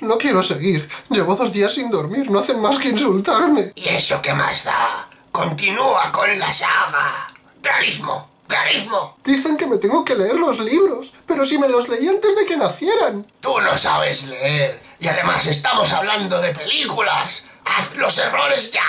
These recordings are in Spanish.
No quiero seguir. Llevo dos días sin dormir, no hacen más que insultarme. ¿Y eso qué más da? Continúa con la saga. Realismo, realismo. Dicen que me tengo que leer los libros, pero si me los leí antes de que nacieran. Tú no sabes leer. Y además estamos hablando de películas. Haz los errores ya.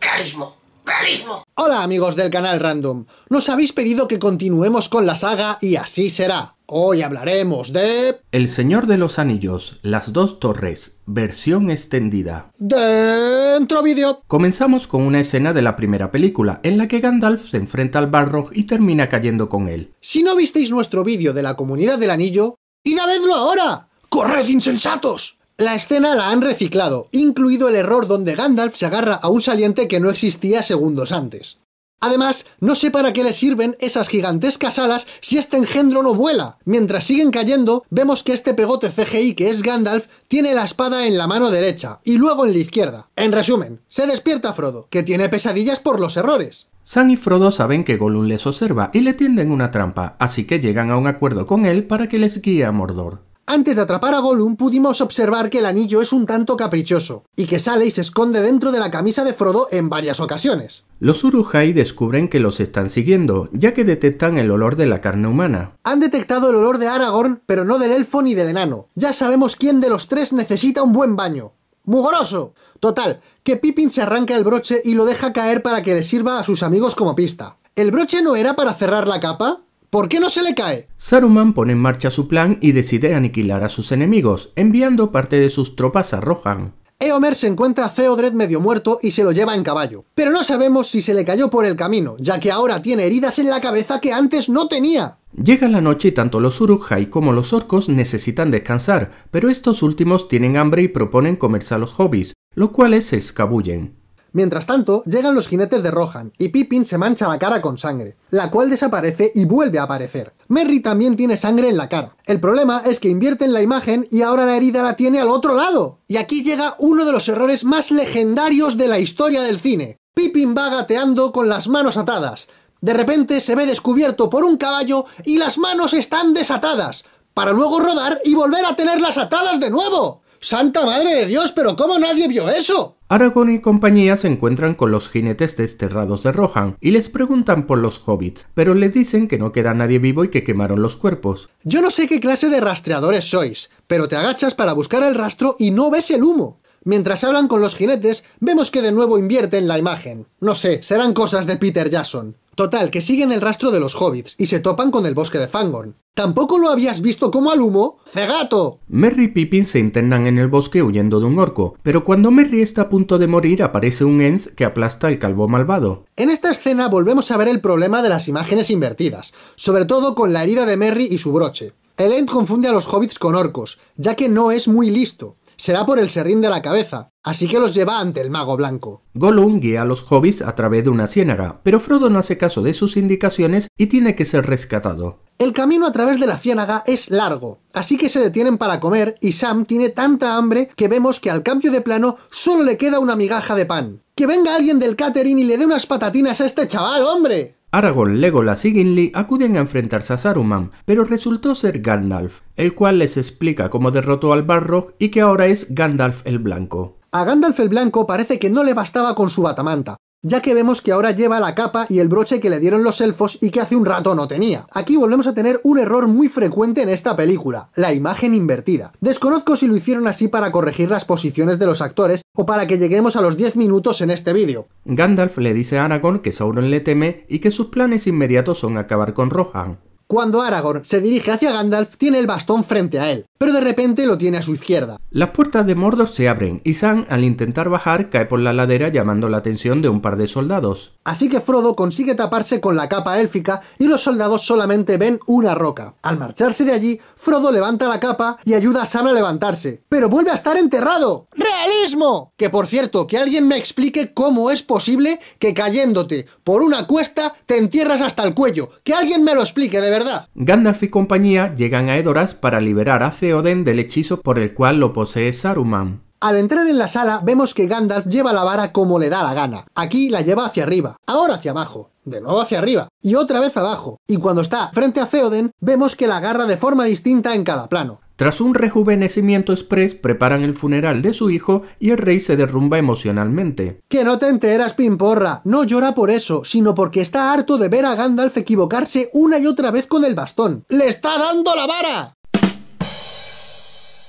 Realismo. Realismo. Hola amigos del canal Random, nos habéis pedido que continuemos con la saga y así será. Hoy hablaremos de... El Señor de los Anillos, las dos torres, versión extendida. Dentro vídeo. Comenzamos con una escena de la primera película, en la que Gandalf se enfrenta al Balrog y termina cayendo con él. Si no visteis nuestro vídeo de la Comunidad del Anillo, ¡id a verlo ahora! ¡Corred insensatos! La escena la han reciclado, incluido el error donde Gandalf se agarra a un saliente que no existía segundos antes. Además, no sé para qué le sirven esas gigantescas alas si este engendro no vuela. Mientras siguen cayendo, vemos que este pegote CGI que es Gandalf tiene la espada en la mano derecha y luego en la izquierda. En resumen, se despierta Frodo, que tiene pesadillas por los errores. Sam y Frodo saben que Gollum les observa y le tienden una trampa, así que llegan a un acuerdo con él para que les guíe a Mordor. Antes de atrapar a Gollum pudimos observar que el anillo es un tanto caprichoso, y que sale y se esconde dentro de la camisa de Frodo en varias ocasiones. Los Urujai descubren que los están siguiendo, ya que detectan el olor de la carne humana. Han detectado el olor de Aragorn, pero no del elfo ni del enano. Ya sabemos quién de los tres necesita un buen baño. ¡Mugoroso! Total, que Pippin se arranca el broche y lo deja caer para que le sirva a sus amigos como pista. ¿El broche no era para cerrar la capa? ¿Por qué no se le cae? Saruman pone en marcha su plan y decide aniquilar a sus enemigos, enviando parte de sus tropas a Rohan. Eomer se encuentra a Theodred medio muerto y se lo lleva en caballo. Pero no sabemos si se le cayó por el camino, ya que ahora tiene heridas en la cabeza que antes no tenía. Llega la noche y tanto los Uruk-hai como los orcos necesitan descansar, pero estos últimos tienen hambre y proponen comerse a los hobbies, los cuales se escabullen. Mientras tanto, llegan los jinetes de Rohan, y Pippin se mancha la cara con sangre, la cual desaparece y vuelve a aparecer. Merry también tiene sangre en la cara. El problema es que invierten la imagen y ahora la herida la tiene al otro lado. Y aquí llega uno de los errores más legendarios de la historia del cine. Pippin va gateando con las manos atadas. De repente se ve descubierto por un caballo y las manos están desatadas, para luego rodar y volver a tenerlas atadas de nuevo. ¡Santa Madre de Dios! ¿Pero cómo nadie vio eso? Aragorn y compañía se encuentran con los jinetes desterrados de Rohan y les preguntan por los hobbits, pero les dicen que no queda nadie vivo y que quemaron los cuerpos. Yo no sé qué clase de rastreadores sois, pero te agachas para buscar el rastro y no ves el humo. Mientras hablan con los jinetes, vemos que de nuevo invierten la imagen. No sé, serán cosas de Peter Jackson. Total, que siguen el rastro de los hobbits y se topan con el bosque de Fangorn. ¿Tampoco lo habías visto como al humo? ¡Cegato! Merry y Pippin se internan en el bosque huyendo de un orco, pero cuando Merry está a punto de morir aparece un Enz que aplasta el calvo malvado. En esta escena volvemos a ver el problema de las imágenes invertidas, sobre todo con la herida de Merry y su broche. El Enz confunde a los hobbits con orcos, ya que no es muy listo. Será por el serrín de la cabeza, Así que los lleva ante el mago blanco. Gollum guía a los hobbits a través de una ciénaga, pero Frodo no hace caso de sus indicaciones y tiene que ser rescatado. El camino a través de la ciénaga es largo, así que se detienen para comer y Sam tiene tanta hambre que vemos que al cambio de plano solo le queda una migaja de pan. ¡Que venga alguien del catering y le dé unas patatinas a este chaval, hombre! Aragorn, Legolas y Gimli acuden a enfrentarse a Saruman, pero resultó ser Gandalf, el cual les explica cómo derrotó al Balrog y que ahora es Gandalf el Blanco. A Gandalf el Blanco parece que no le bastaba con su batamanta, ya que vemos que ahora lleva la capa y el broche que le dieron los elfos y que hace un rato no tenía. Aquí volvemos a tener un error muy frecuente en esta película, la imagen invertida. Desconozco si lo hicieron así para corregir las posiciones de los actores o para que lleguemos a los 10 minutos en este vídeo. Gandalf le dice a Aragorn que Sauron le teme y que sus planes inmediatos son acabar con Rohan, cuando Aragorn se dirige hacia Gandalf, tiene el bastón frente a él, pero de repente lo tiene a su izquierda. Las puertas de Mordor se abren y Sam, al intentar bajar, cae por la ladera llamando la atención de un par de soldados. Así que Frodo consigue taparse con la capa élfica y los soldados solamente ven una roca. Al marcharse de allí, Frodo levanta la capa y ayuda a Sam a levantarse, pero vuelve a estar enterrado. ¡Realismo! Que por cierto, que alguien me explique cómo es posible que cayéndote por una cuesta te entierras hasta el cuello. Que alguien me lo explique, de verdad. Gandalf y compañía llegan a Edoras para liberar a Theoden del hechizo por el cual lo posee Saruman. Al entrar en la sala vemos que Gandalf lleva la vara como le da la gana. Aquí la lleva hacia arriba, ahora hacia abajo, de nuevo hacia arriba y otra vez abajo. Y cuando está frente a Theoden vemos que la agarra de forma distinta en cada plano. Tras un rejuvenecimiento express, preparan el funeral de su hijo y el rey se derrumba emocionalmente. Que no te enteras, Pimporra. No llora por eso, sino porque está harto de ver a Gandalf equivocarse una y otra vez con el bastón. ¡Le está dando la vara!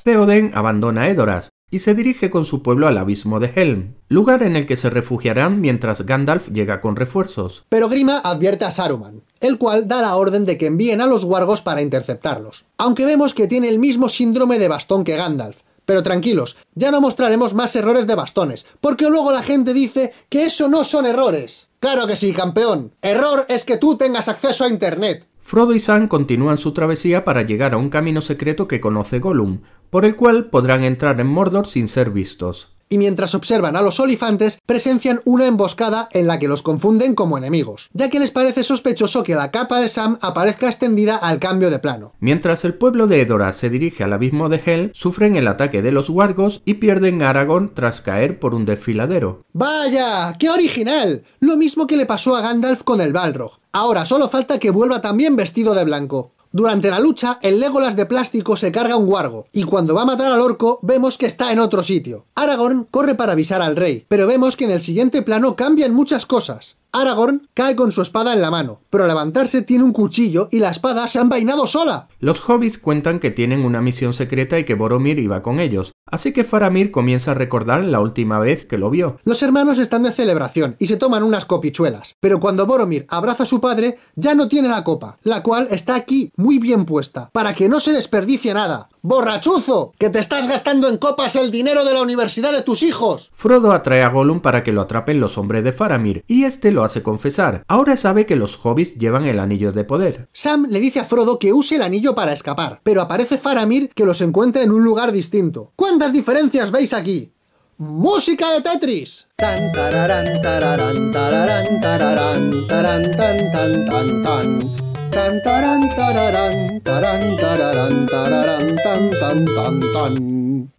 Theoden abandona Edoras, y se dirige con su pueblo al abismo de Helm, lugar en el que se refugiarán mientras Gandalf llega con refuerzos. Pero Grima advierte a Saruman, el cual da la orden de que envíen a los wargos para interceptarlos, aunque vemos que tiene el mismo síndrome de bastón que Gandalf. Pero tranquilos, ya no mostraremos más errores de bastones, porque luego la gente dice que eso no son errores. Claro que sí, campeón. Error es que tú tengas acceso a Internet. Frodo y Sam continúan su travesía para llegar a un camino secreto que conoce Gollum, por el cual podrán entrar en Mordor sin ser vistos. Y mientras observan a los olifantes, presencian una emboscada en la que los confunden como enemigos, ya que les parece sospechoso que la capa de Sam aparezca extendida al cambio de plano. Mientras el pueblo de Edora se dirige al abismo de Hel, sufren el ataque de los wargos y pierden a Aragorn tras caer por un desfiladero. ¡Vaya! ¡Qué original! Lo mismo que le pasó a Gandalf con el Balrog. Ahora solo falta que vuelva también vestido de blanco. Durante la lucha, el Legolas de plástico se carga un guargo, y cuando va a matar al orco, vemos que está en otro sitio. Aragorn corre para avisar al rey, pero vemos que en el siguiente plano cambian muchas cosas. Aragorn cae con su espada en la mano, pero al levantarse tiene un cuchillo y la espada se han vainado sola. Los hobbits cuentan que tienen una misión secreta y que Boromir iba con ellos, así que Faramir comienza a recordar la última vez que lo vio. Los hermanos están de celebración y se toman unas copichuelas, pero cuando Boromir abraza a su padre, ya no tiene la copa, la cual está aquí muy bien puesta, para que no se desperdicie nada. ¡Borrachuzo! ¡Que te estás gastando en copas el dinero de la universidad de tus hijos! Frodo atrae a Gollum para que lo atrapen los hombres de Faramir, y este lo hace confesar. Ahora sabe que los hobbits llevan el anillo de poder. Sam le dice a Frodo que use el anillo para escapar, pero aparece Faramir que los encuentra en un lugar distinto. ¿Cuántas diferencias veis aquí? ¡Música de Tetris!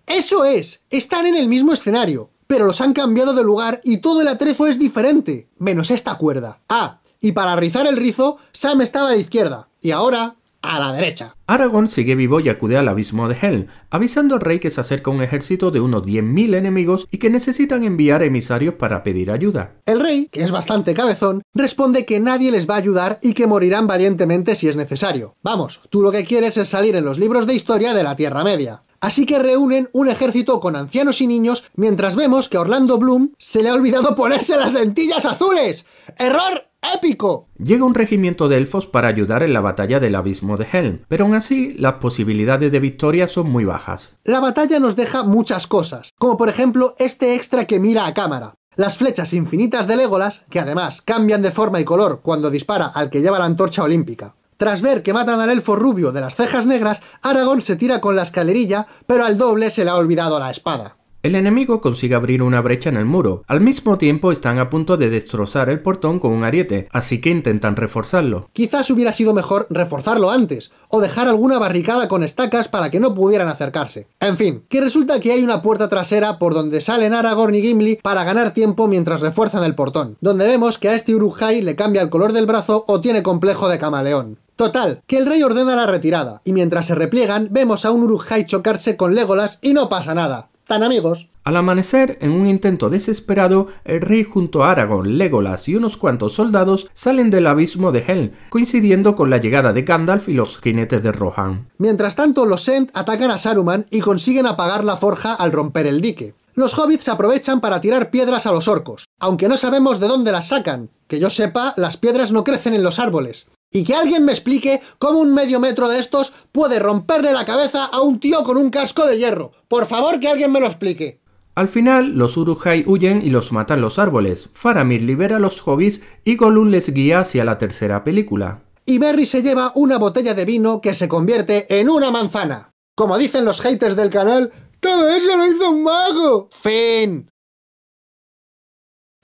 Eso es, están en el mismo escenario, pero los han cambiado de lugar y todo el atrezo es diferente, menos esta cuerda. Ah, y para rizar el rizo, Sam estaba a la izquierda, y ahora a la derecha. Aragorn sigue vivo y acude al abismo de Helm, avisando al rey que se acerca un ejército de unos 10.000 enemigos y que necesitan enviar emisarios para pedir ayuda. El rey, que es bastante cabezón, responde que nadie les va a ayudar y que morirán valientemente si es necesario. Vamos, tú lo que quieres es salir en los libros de historia de la Tierra Media. Así que reúnen un ejército con ancianos y niños mientras vemos que Orlando Bloom se le ha olvidado ponerse las lentillas azules. ¡Error épico. Llega un regimiento de elfos para ayudar en la batalla del abismo de Helm, pero aún así las posibilidades de victoria son muy bajas. La batalla nos deja muchas cosas, como por ejemplo este extra que mira a cámara. Las flechas infinitas de Legolas, que además cambian de forma y color cuando dispara al que lleva la antorcha olímpica. Tras ver que matan al elfo rubio de las cejas negras, Aragorn se tira con la escalerilla, pero al doble se le ha olvidado la espada. El enemigo consigue abrir una brecha en el muro. Al mismo tiempo están a punto de destrozar el portón con un ariete, así que intentan reforzarlo. Quizás hubiera sido mejor reforzarlo antes, o dejar alguna barricada con estacas para que no pudieran acercarse. En fin, que resulta que hay una puerta trasera por donde salen Aragorn y Gimli para ganar tiempo mientras refuerzan el portón, donde vemos que a este urujay le cambia el color del brazo o tiene complejo de camaleón. Total, que el rey ordena la retirada, y mientras se repliegan, vemos a un Uruhai chocarse con Legolas y no pasa nada tan amigos. Al amanecer, en un intento desesperado, el rey junto a Aragorn, Legolas y unos cuantos soldados salen del abismo de Helm, coincidiendo con la llegada de Gandalf y los jinetes de Rohan. Mientras tanto, los Sent atacan a Saruman y consiguen apagar la forja al romper el dique. Los hobbits aprovechan para tirar piedras a los orcos, aunque no sabemos de dónde las sacan. Que yo sepa, las piedras no crecen en los árboles. Y que alguien me explique cómo un medio metro de estos puede romperle la cabeza a un tío con un casco de hierro. Por favor, que alguien me lo explique. Al final, los Urujai huyen y los matan los árboles. Faramir libera a los hobbies y Golun les guía hacia la tercera película. Y Merry se lleva una botella de vino que se convierte en una manzana. Como dicen los haters del canal, todo eso lo hizo un mago. Fin.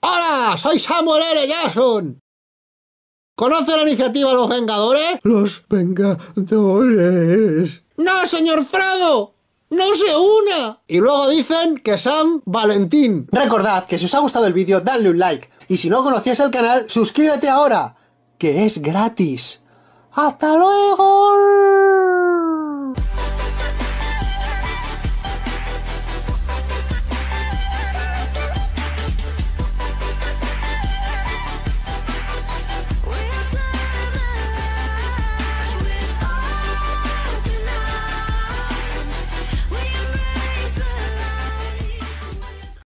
Hola, soy Samuel L. Jackson. ¿Conoce la iniciativa Los Vengadores? Los Vengadores. No, señor Frado. ¡No se una! Y luego dicen que Sam Valentín. Recordad que si os ha gustado el vídeo, dadle un like. Y si no conocías el canal, suscríbete ahora, que es gratis. ¡Hasta luego!